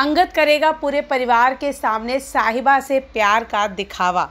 अंगत करेगा पूरे परिवार के सामने साहिबा से प्यार का दिखावा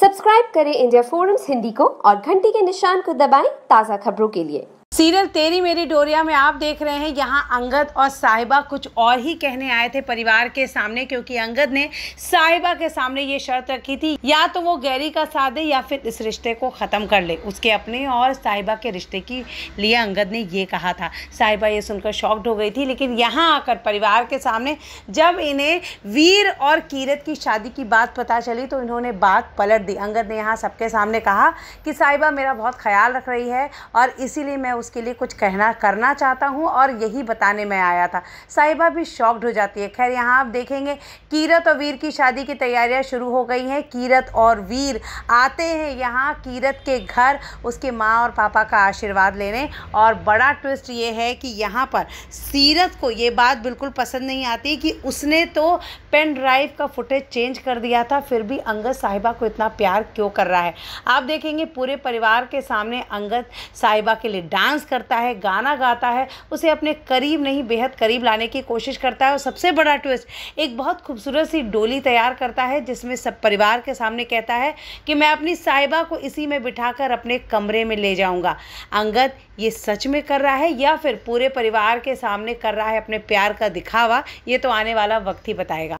सब्सक्राइब करें इंडिया फोरम्स हिंदी को और घंटी के निशान को दबाएं ताज़ा खबरों के लिए सीरियल तेरी मेरी डोरिया में आप देख रहे हैं यहाँ अंगद और साहिबा कुछ और ही कहने आए थे परिवार के सामने क्योंकि अंगद ने साहिबा के सामने ये शर्त रखी थी या तो वो गैरी का साथ दे या फिर इस रिश्ते को ख़त्म कर ले उसके अपने और साहिबा के रिश्ते के लिए अंगद ने ये कहा था साहिबा ये सुनकर शॉक्ड हो गई थी लेकिन यहाँ आकर परिवार के सामने जब इन्हें वीर और कीरत की शादी की बात पता चली तो इन्होंने बात पलट दी अंगद ने यहाँ सबके सामने कहा कि साहिबा मेरा बहुत ख्याल रख रही है और इसीलिए मैं उस उसके लिए कुछ कहना करना चाहता हूँ और यही बताने में आया था साहिबा भी शॉक्ड हो जाती है खैर यहाँ आप देखेंगे कीरत और वीर की शादी की तैयारियाँ शुरू हो गई हैं कीरत और वीर आते हैं यहाँ कीरत के घर उसके माँ और पापा का आशीर्वाद लेने और बड़ा ट्विस्ट ये है कि यहाँ पर सीरत को ये बात बिल्कुल पसंद नहीं आती कि उसने तो पेन ड्राइव का फुटेज चेंज कर दिया था फिर भी अंगद साहिबा को इतना प्यार क्यों कर रहा है आप देखेंगे पूरे परिवार के सामने अंगद साहिबा के लिए डांस डांस करता है गाना गाता है उसे अपने करीब नहीं बेहद करीब लाने की कोशिश करता है और सबसे बड़ा ट्विस्ट एक बहुत खूबसूरत सी डोली तैयार करता है जिसमें सब परिवार के सामने कहता है कि मैं अपनी साहिबा को इसी में बिठाकर अपने कमरे में ले जाऊंगा अंगद ये सच में कर रहा है या फिर पूरे परिवार के सामने कर रहा है अपने प्यार का दिखावा ये तो आने वाला वक्त ही बताएगा